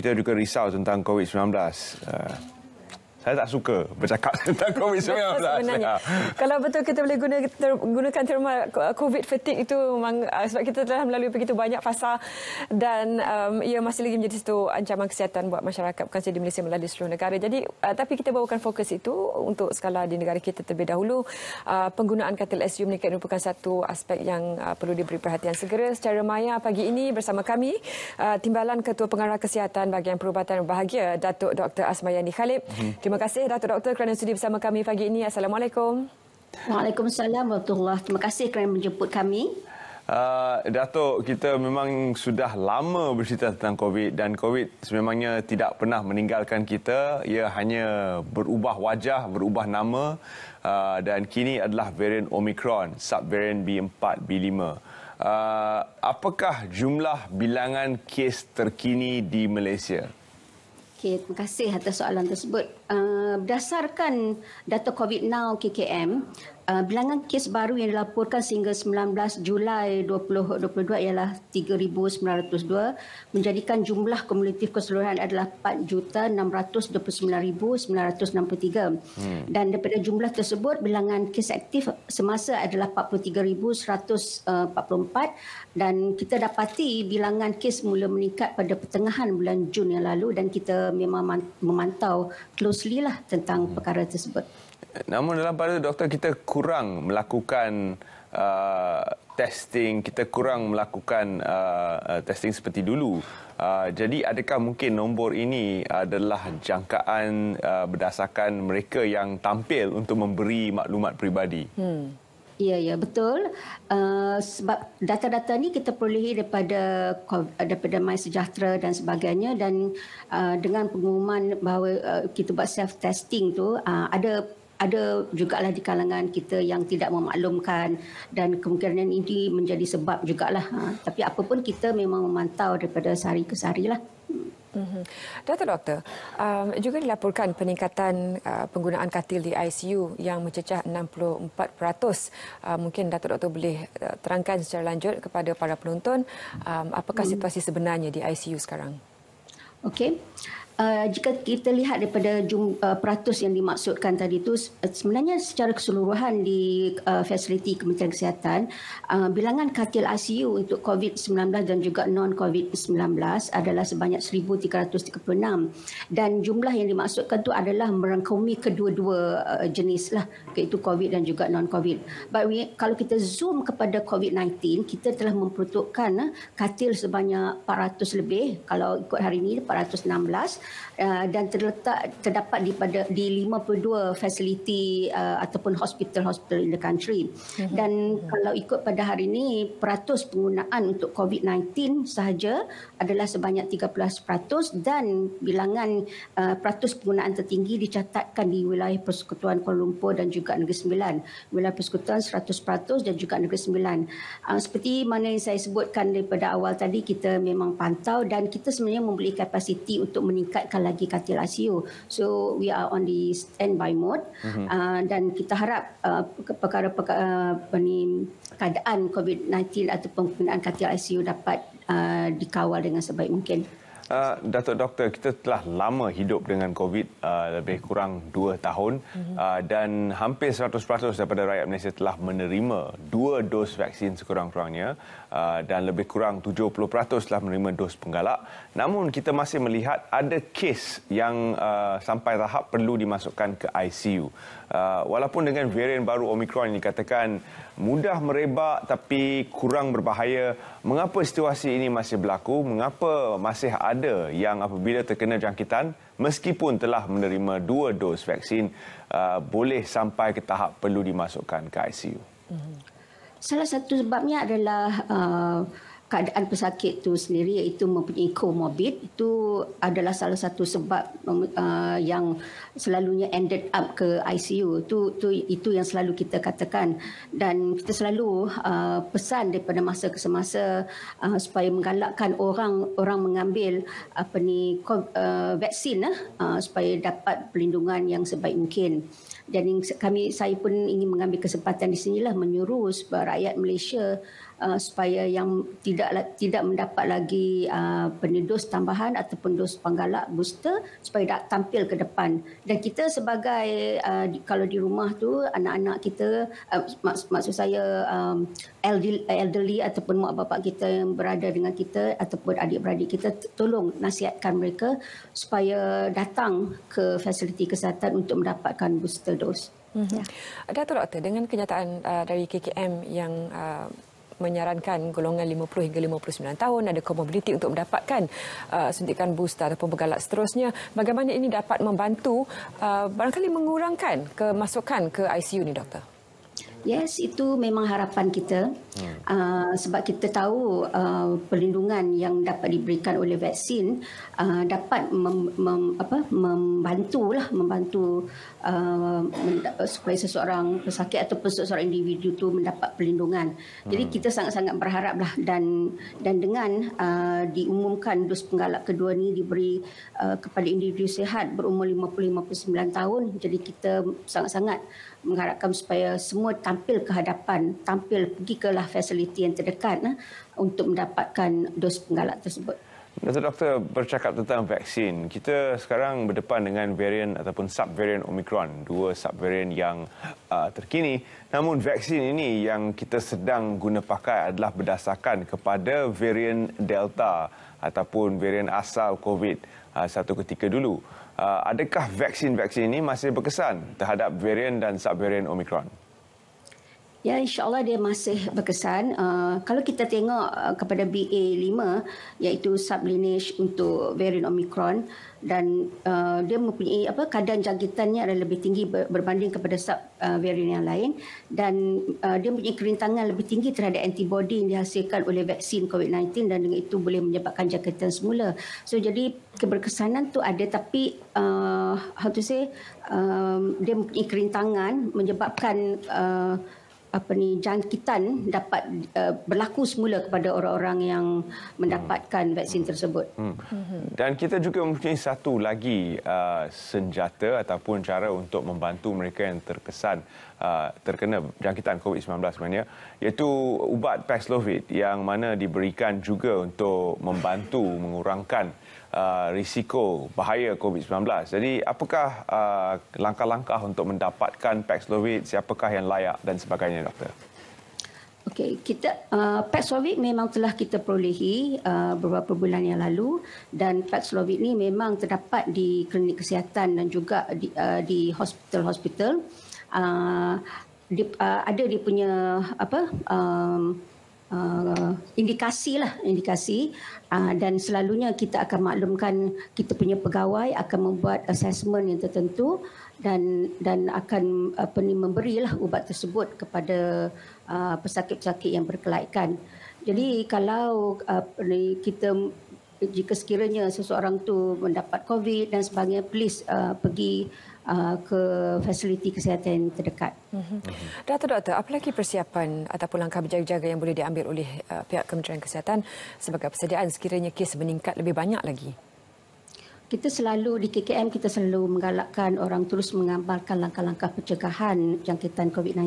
kita juga risau tentang COVID-19. Uh, saya tak suka bercakap tentang COVID-19. Sebenarnya, ah. kalau betul kita boleh guna, ter, gunakan terma COVID fatigue itu memang uh, sebab kita telah melalui begitu banyak fasa dan um, ia masih lagi menjadi satu ancaman kesihatan buat masyarakat bukan saja di Malaysia melalui seluruh negara. Jadi, uh, tapi kita bawakan fokus itu untuk skala di negara kita terlebih dahulu. Uh, penggunaan katil SU meningkat merupakan satu aspek yang uh, perlu diberi perhatian segera. Secara maya pagi ini bersama kami, uh, Timbalan Ketua Pengarah Kesihatan Bagian Perubatan Bahagia, Datuk Dr. Asmayani Khalid. Mm-hmm. Terima kasih Dato Doktor kerana sudi bersama kami pagi ini. Assalamualaikum. Waalaikumsalam warahmatullahi. Terima kasih kerana menjemput kami. Uh, Datuk, kita memang sudah lama bercerita tentang COVID dan COVID sememangnya tidak pernah meninggalkan kita. Ia hanya berubah wajah, berubah nama uh, dan kini adalah varian Omicron, subvarian B4, B5. Uh, apakah jumlah bilangan kes terkini di Malaysia? Okay, terima kasih atas soalan tersebut. Eh, berdasarkan data COVID Now KKM, uh, eh, bilangan kes baru yang dilaporkan sehingga 19 Julai 2022 ialah 3902 menjadikan jumlah kumulatif keseluruhan adalah 4,629,963. hmm. Dan daripada jumlah tersebut bilangan kes aktif semasa adalah 43144 eh, dan kita dapati bilangan kes mula meningkat pada pertengahan bulan Jun yang lalu dan kita memang memantau close Yusli lah tentang hmm. perkara tersebut. Namun dalam pada doktor kita kurang melakukan uh, testing, kita kurang melakukan uh, uh, testing seperti dulu. Uh, jadi adakah mungkin nombor ini adalah jangkaan uh, berdasarkan mereka yang tampil untuk memberi maklumat peribadi? Hmm. Ya, ya betul. Uh, sebab data-data ni kita perolehi daripada daripada My Sejahtera dan sebagainya dan uh, dengan pengumuman bahawa uh, kita buat self testing tu uh, ada ada jugalah di kalangan kita yang tidak memaklumkan dan kemungkinan ini menjadi sebab jugalah. Uh, tapi apapun kita memang memantau daripada sehari ke sehari lah. Hmm. Mhm. Dato' Doktor, um, juga dilaporkan peningkatan uh, penggunaan katil di ICU yang mencecah 64%. Uh, mungkin Dato' Doktor boleh uh, terangkan secara lanjut kepada para penonton um, apakah situasi sebenarnya di ICU sekarang? Okey. Eh, jika kita lihat daripada jum, uh, peratus yang dimaksudkan tadi itu eh, sebenarnya secara keseluruhan di uh, fasiliti Kementerian Kesihatan uh, bilangan katil ICU untuk COVID-19 dan juga non-COVID-19 adalah sebanyak 1,336 dan jumlah yang dimaksudkan itu adalah merangkumi kedua-dua uh, jenis lah iaitu COVID dan juga non-COVID. But we, kalau kita zoom kepada COVID-19 kita telah memperuntukkan uh, katil sebanyak 400 lebih kalau ikut hari ini 416 Uh, dan terletak terdapat di pada di 52 fasiliti uh, ataupun hospital-hospital in the country. Mhm. Dan kalau ikut pada hari ini peratus penggunaan untuk COVID-19 sahaja adalah sebanyak 13% dan bilangan uh, peratus penggunaan tertinggi dicatatkan di wilayah Persekutuan Kuala Lumpur dan juga Negeri Sembilan. Wilayah Persekutuan 100% dan juga Negeri Sembilan. Uh, seperti mana yang saya sebutkan daripada awal tadi kita memang pantau dan kita sebenarnya membeli kapasiti untuk meningkat meningkatkan lagi katil ICU. So we are on the standby mode mm-hmm. uh, dan kita harap uh, ah, perkara-perkara ah, penim keadaan COVID-19 ataupun penggunaan katil ICU dapat uh, dikawal dengan sebaik mungkin. Uh, Datuk Doktor, kita telah lama hidup dengan COVID uh, lebih kurang 2 tahun uh, dan hampir 100% daripada rakyat Malaysia telah menerima dua dos vaksin sekurang-kurangnya uh, dan lebih kurang 70% telah menerima dos penggalak. Namun kita masih melihat ada kes yang uh, sampai tahap perlu dimasukkan ke ICU. Uh, walaupun dengan varian baru Omicron yang dikatakan mudah merebak tapi kurang berbahaya. Mengapa situasi ini masih berlaku? Mengapa masih ada yang apabila terkena jangkitan meskipun telah menerima dua dos vaksin uh, boleh sampai ke tahap perlu dimasukkan ke ICU? Hmm. Salah satu sebabnya adalah uh, keadaan pesakit itu sendiri iaitu mempunyai comorbid itu adalah salah satu sebab uh, yang selalunya ended up ke ICU Itu tu itu yang selalu kita katakan dan kita selalu uh, pesan daripada masa ke semasa uh, supaya menggalakkan orang orang mengambil apa ni uh, vaksin eh, uh, supaya dapat perlindungan yang sebaik mungkin dan kami saya pun ingin mengambil kesempatan di sinilah menyuruh rakyat Malaysia uh, supaya yang tidak tidak mendapat lagi uh, pendos tambahan atau dos penggalak booster supaya tak tampil ke depan dan kita sebagai uh, di, kalau di rumah tu anak-anak kita uh, maks- maksud saya um, elderly, elderly ataupun mak bapak kita yang berada dengan kita ataupun adik-beradik kita tolong nasihatkan mereka supaya datang ke fasiliti kesihatan untuk mendapatkan booster dos. Mm-hmm. Ya. Datuk Doktor, dengan kenyataan uh, dari KKM yang uh menyarankan golongan 50 hingga 59 tahun ada komorbiditi untuk mendapatkan uh, suntikan booster ataupun bergalak seterusnya. Bagaimana ini dapat membantu uh, barangkali mengurangkan kemasukan ke ICU ni Doktor? Yes, itu memang harapan kita. Uh, sebab kita tahu uh, perlindungan yang dapat diberikan oleh vaksin uh, dapat mem, mem, apa, membantulah membantu uh, supaya seseorang pesakit atau seseorang individu itu mendapat perlindungan. Jadi hmm. kita sangat-sangat berharaplah dan dan dengan uh, diumumkan dos penggalak kedua ini diberi uh, kepada individu sehat berumur 55-59 tahun. Jadi kita sangat-sangat mengharapkan supaya semua tampil ke hadapan, tampil pergi ke lah fasiliti yang terdekat eh, untuk mendapatkan dos penggalak tersebut. Dato' Doktor bercakap tentang vaksin. Kita sekarang berdepan dengan varian ataupun subvarian Omicron. Dua subvarian yang uh, terkini. Namun vaksin ini yang kita sedang guna pakai adalah berdasarkan kepada varian Delta ataupun varian asal COVID uh, satu ketika dulu. Uh, adakah vaksin-vaksin ini masih berkesan terhadap varian dan subvarian Omicron? Ya insyaAllah dia masih berkesan. Uh, kalau kita tengok uh, kepada BA5 iaitu sublineage untuk varian Omicron dan uh, dia mempunyai apa kadar jangkitannya adalah lebih tinggi berbanding kepada sub uh, varian yang lain dan uh, dia mempunyai kerintangan lebih tinggi terhadap antibody yang dihasilkan oleh vaksin COVID-19 dan dengan itu boleh menyebabkan jangkitan semula. So jadi keberkesanan tu ada tapi uh, how to say um, dia mempunyai kerintangan menyebabkan uh, apa ni jangkitan dapat uh, berlaku semula kepada orang-orang yang mendapatkan hmm. vaksin tersebut. Hmm. hmm. Dan kita juga mempunyai satu lagi uh, senjata ataupun cara untuk membantu mereka yang terkesan uh, terkena jangkitan COVID-19 sebenarnya iaitu ubat Paxlovid yang mana diberikan juga untuk membantu mengurangkan Uh, risiko bahaya COVID-19. Jadi apakah uh, langkah-langkah untuk mendapatkan Paxlovid, siapakah yang layak dan sebagainya doktor? Okay, kita uh, Paxlovid memang telah kita perolehi uh, beberapa bulan yang lalu dan Paxlovid ni memang terdapat di klinik kesihatan dan juga di uh, hospital-hospital uh, di, uh, ada dia punya apa um, Uh, indikasi lah indikasi uh, dan selalunya kita akan maklumkan kita punya pegawai akan membuat assessment yang tertentu dan dan akan apa ni memberilah ubat tersebut kepada uh, pesakit-pesakit yang berkelaikan. Jadi kalau apa ni kita jika sekiranya seseorang tu mendapat COVID dan sebagainya, please uh, pergi Uh, ke fasiliti kesihatan terdekat. Mhm. Data doktor, apa lagi persiapan ataupun langkah berjaga-jaga yang boleh diambil oleh uh, pihak Kementerian Kesihatan sebagai persediaan sekiranya kes meningkat lebih banyak lagi? Kita selalu di KKM kita selalu menggalakkan orang terus mengamalkan langkah-langkah pencegahan jangkitan COVID-19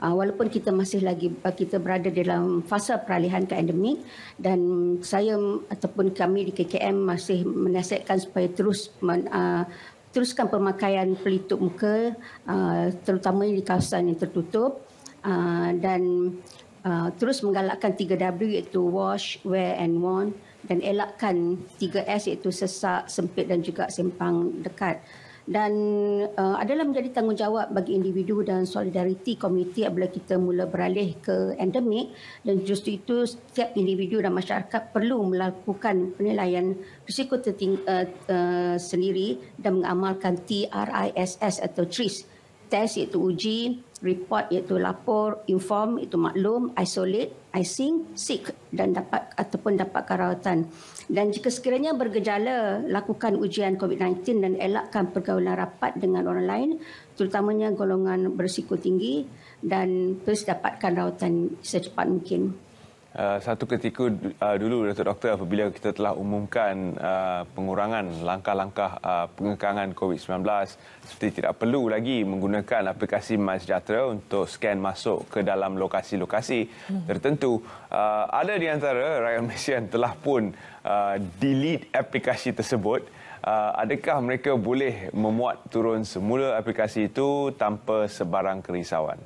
uh, walaupun kita masih lagi kita berada dalam fasa peralihan ke endemik dan saya ataupun kami di KKM masih menasihatkan supaya terus men, uh, teruskan pemakaian pelitup muka uh, terutamanya di kawasan yang tertutup uh, dan uh, terus menggalakkan 3W iaitu wash, wear and worn dan elakkan 3S iaitu sesak, sempit dan juga sempang dekat dan uh, adalah menjadi tanggungjawab bagi individu dan solidariti komuniti apabila kita mula beralih ke endemik dan justru itu setiap individu dan masyarakat perlu melakukan penilaian risiko terting, uh, uh, sendiri dan mengamalkan TRISS atau TRIS test iaitu uji report iaitu lapor, inform itu maklum, isolate, icing, sick dan dapat ataupun dapat karawatan. Dan jika sekiranya bergejala, lakukan ujian COVID-19 dan elakkan pergaulan rapat dengan orang lain, terutamanya golongan berisiko tinggi dan terus dapatkan rawatan secepat mungkin. Eh, satu ketika uh, dulu Datuk Doktor apabila kita telah umumkan uh, pengurangan langkah-langkah uh, pengekangan COVID-19 seperti tidak perlu lagi menggunakan aplikasi MySejahtera untuk scan masuk ke dalam lokasi-lokasi hmm. tertentu uh, ada di antara rakyat Malaysia yang telah pun uh, delete aplikasi tersebut Uh, adakah mereka boleh memuat turun semula aplikasi itu tanpa sebarang kerisauan?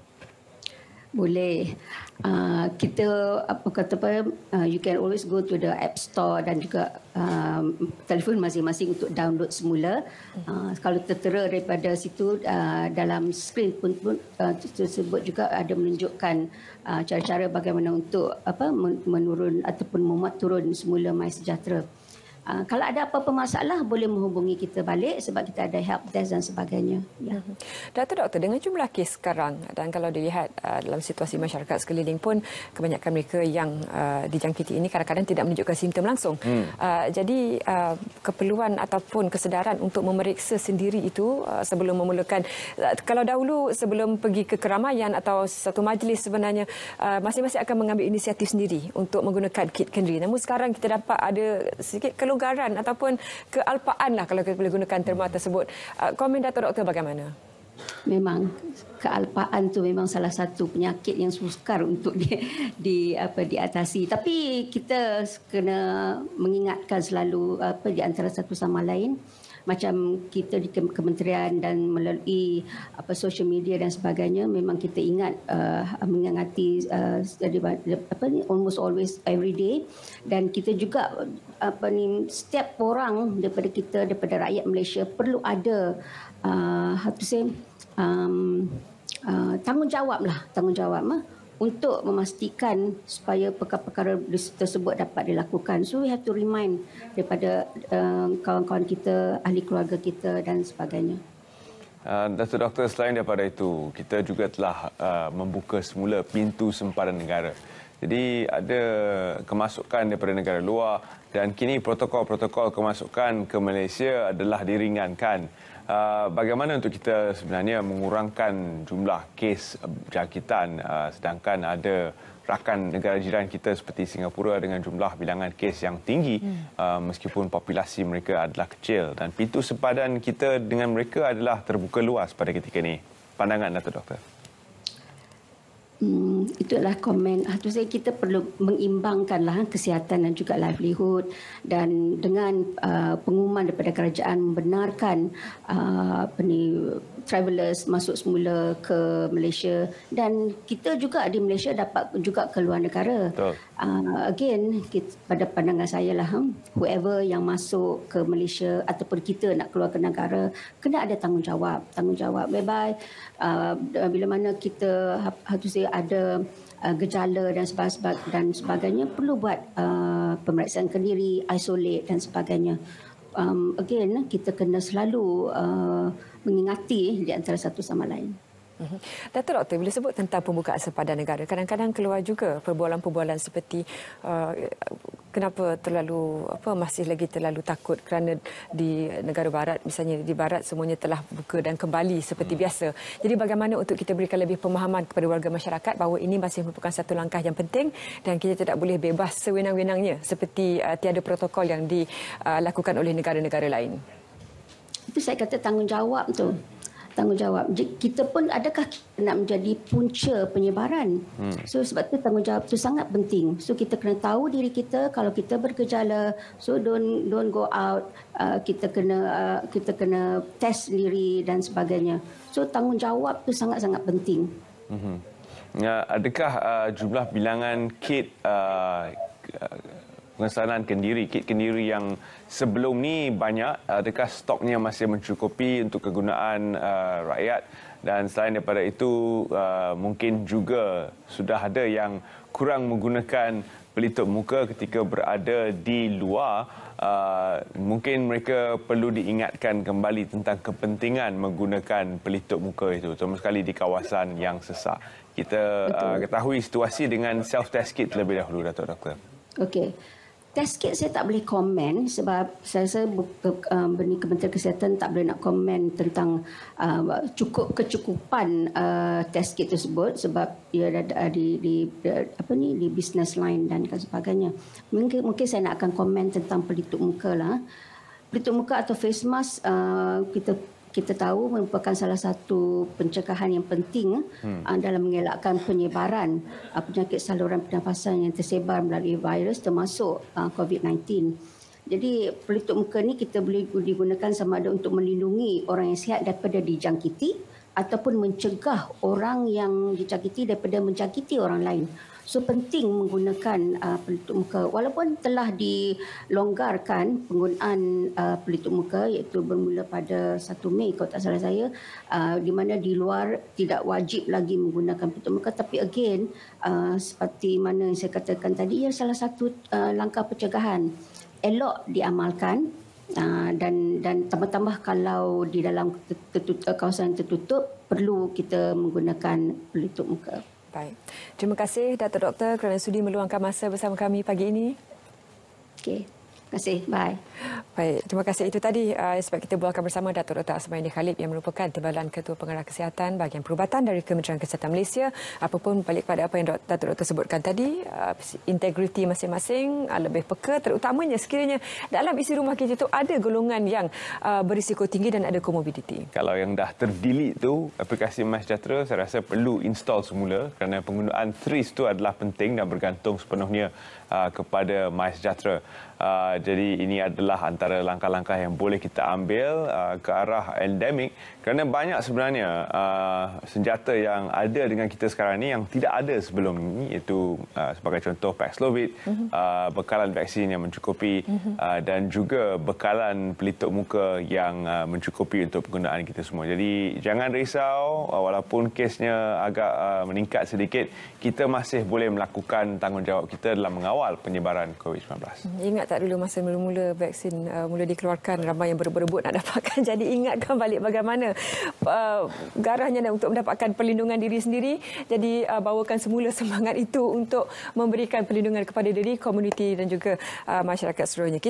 Boleh. Uh, kita apa kata apa, uh, you can always go to the app store dan juga um, telefon masing-masing untuk download semula. Uh, kalau tertera daripada situ uh, dalam screen pun pun uh, tersebut juga ada menunjukkan uh, cara-cara bagaimana untuk apa menurun ataupun memuat turun semula MySejahtera. sejahtera. Ah, kalau ada apa-apa masalah boleh menghubungi kita balik sebab kita ada help desk dan sebagainya. Ya. Mhm. Data doktor dengan jumlah kes sekarang dan kalau dilihat ah, dalam situasi masyarakat sekeliling pun kebanyakan mereka yang ah, dijangkiti ini kadang-kadang tidak menunjukkan simptom langsung. Hmm. jadi keperluan ataupun kesedaran untuk memeriksa sendiri itu sebelum memulakan kalau dahulu sebelum pergi ke keramaian atau satu majlis sebenarnya uh, masing-masing akan mengambil inisiatif sendiri untuk menggunakan kit kendiri. Namun sekarang kita dapat ada sedikit kelong kesugaran ataupun kealpaan lah kalau kita boleh gunakan terma tersebut. Uh, Komen Dato' Doktor bagaimana? Memang kealpaan tu memang salah satu penyakit yang sukar untuk di, di apa diatasi. Tapi kita kena mengingatkan selalu apa di antara satu sama lain. Uh, macam kita di kementerian dan melalui apa social media dan sebagainya memang kita ingat uh, mengingati uh, dari, apa ni almost always every day dan kita juga apa ni setiap orang daripada kita daripada rakyat Malaysia perlu ada uh, how to say um, uh, tanggungjawab lah tanggungjawab mah untuk memastikan supaya perkara-perkara tersebut dapat dilakukan. So we have to remind daripada um, kawan-kawan kita, ahli keluarga kita dan sebagainya. Uh, eh, Dr. Doktor, selain daripada itu, kita juga telah uh, membuka semula pintu sempadan negara. Jadi ada kemasukan daripada negara luar dan kini protokol-protokol kemasukan ke Malaysia adalah diringankan uh, bagaimana untuk kita sebenarnya mengurangkan jumlah kes ah, jangkitan uh, sedangkan ada rakan negara jiran kita seperti Singapura dengan jumlah bilangan kes yang tinggi uh, meskipun populasi mereka adalah kecil dan pintu sempadan kita dengan mereka adalah terbuka luas pada ketika ini. Pandangan Dato' Doktor. Doktor. Hmm, itulah komen. Atau ah, saya kita perlu mengimbangkanlah eh, kesihatan dan juga livelihood dan dengan uh, pengumuman daripada kerajaan membenarkan uh, apa ni, travelers masuk semula ke Malaysia dan kita juga di Malaysia dapat juga ke luar negara. Uh, again kita, pada pandangan saya lah hmm, whoever yang masuk ke Malaysia ataupun kita nak keluar ke negara kena ada tanggungjawab. Tanggungjawab bye bye uh, bila mana kita ha, how to ada uh, gejala dan sebagainya dan sebagainya perlu buat uh, pemeriksaan kendiri isolate dan sebagainya um, again kita kena selalu uh, mengingati di antara satu sama lain Dato' mhm. Doktor, bila sebut tentang pembukaan sempadan negara, kadang-kadang keluar juga perbualan-perbualan seperti uh, kenapa terlalu apa masih lagi terlalu takut kerana di negara barat misalnya di barat semuanya telah buka dan kembali seperti hmm. biasa. Jadi bagaimana untuk kita berikan lebih pemahaman kepada warga masyarakat bahawa ini masih merupakan satu langkah yang penting dan kita tidak boleh bebas sewenang-wenangnya seperti uh, tiada protokol yang dilakukan uh, oleh negara-negara lain. Itu saya kata tanggungjawab tu. Hmm tanggungjawab. Kita pun adakah kita nak menjadi punca penyebaran? Hmm. So sebab tu tanggungjawab tu sangat penting. So kita kena tahu diri kita kalau kita bergejala. So don't don't go out. Uh, kita kena uh, kita kena test diri dan sebagainya. So tanggungjawab tu sangat sangat penting. Hmm. Ya, adakah uh, jumlah bilangan kit uh, pengesanan kendiri, kit kendiri yang sebelum ni banyak. Adakah stoknya masih mencukupi untuk kegunaan uh, rakyat? Dan selain daripada itu, uh, mungkin juga sudah ada yang kurang menggunakan pelitup muka ketika berada di luar. Uh, mungkin mereka perlu diingatkan kembali tentang kepentingan menggunakan pelitup muka itu, terutama sekali di kawasan yang sesak. Kita uh, ketahui situasi dengan self-test kit terlebih dahulu, Datuk Doktor. Okey. Test kit saya tak boleh komen sebab saya rasa benda um, Kementerian Kesihatan tak boleh nak komen tentang uh, cukup kecukupan uh, test kit tersebut sebab ia ada, di, di, apa ni, di business line dan sebagainya. Mungkin, mungkin saya nak akan komen tentang pelitup muka lah. Pelitup muka atau face mask uh, kita kita tahu merupakan salah satu pencegahan yang penting eh, hmm. Ah, dalam mengelakkan penyebaran ah, penyakit saluran pernafasan yang tersebar melalui virus termasuk ah, COVID-19. Jadi pelitup muka ni kita boleh digunakan sama ada untuk melindungi orang yang sihat daripada dijangkiti ataupun mencegah orang yang dijangkiti daripada menjangkiti orang lain. So penting menggunakan uh, pelitup muka walaupun telah dilonggarkan penggunaan uh, pelitup muka iaitu bermula pada 1 Mei kalau tak salah saya uh, di mana di luar tidak wajib lagi menggunakan pelitup muka tapi again uh, seperti mana yang saya katakan tadi ia salah satu uh, langkah pencegahan elok diamalkan Uh, dan dan tambah-tambah kalau di dalam ketutup, kawasan tertutup perlu kita menggunakan pelitup muka. Baik. Terima kasih Dato Doktor kerana sudi meluangkan masa bersama kami pagi ini. Okay kasih. Bye. Baik. Terima kasih. Itu tadi uh, sebab kita berbual bersama Datuk Dr. Asmaini Khalid yang merupakan Timbalan Ketua Pengarah Kesihatan bahagian perubatan dari Kementerian Kesihatan Malaysia. Apapun balik pada apa yang Datuk Dr. sebutkan tadi, uh, integriti masing-masing uh, lebih peka terutamanya sekiranya dalam isi rumah kita itu ada golongan yang uh, berisiko tinggi dan ada komorbiditi. Kalau yang dah terdelete tu aplikasi Mas Jatera saya rasa perlu install semula kerana penggunaan TRIS itu adalah penting dan bergantung sepenuhnya Uh, kepada Mai Sejahtera. Uh, jadi ini adalah antara langkah-langkah yang boleh kita ambil uh, ke arah endemik kerana banyak sebenarnya uh, senjata yang ada dengan kita sekarang ini yang tidak ada sebelum ini iaitu uh, sebagai contoh Paxlovid, mm-hmm. uh, bekalan vaksin yang mencukupi mm-hmm. uh, dan juga bekalan pelitup muka yang uh, mencukupi untuk penggunaan kita semua. Jadi jangan risau uh, walaupun kesnya agak uh, meningkat sedikit, kita masih boleh melakukan tanggungjawab kita dalam mengawal penyebaran COVID-19. Hmm, ingat tak dulu masa mula-mula vaksin uh, mula dikeluarkan ramai yang berebut-rebut nak dapatkan. Jadi ingatkan balik bagaimana uh, garahnya dan untuk mendapatkan perlindungan diri sendiri. Jadi uh, bawakan semula semangat itu untuk memberikan perlindungan kepada diri, komuniti dan juga uh, masyarakat seluruhnya.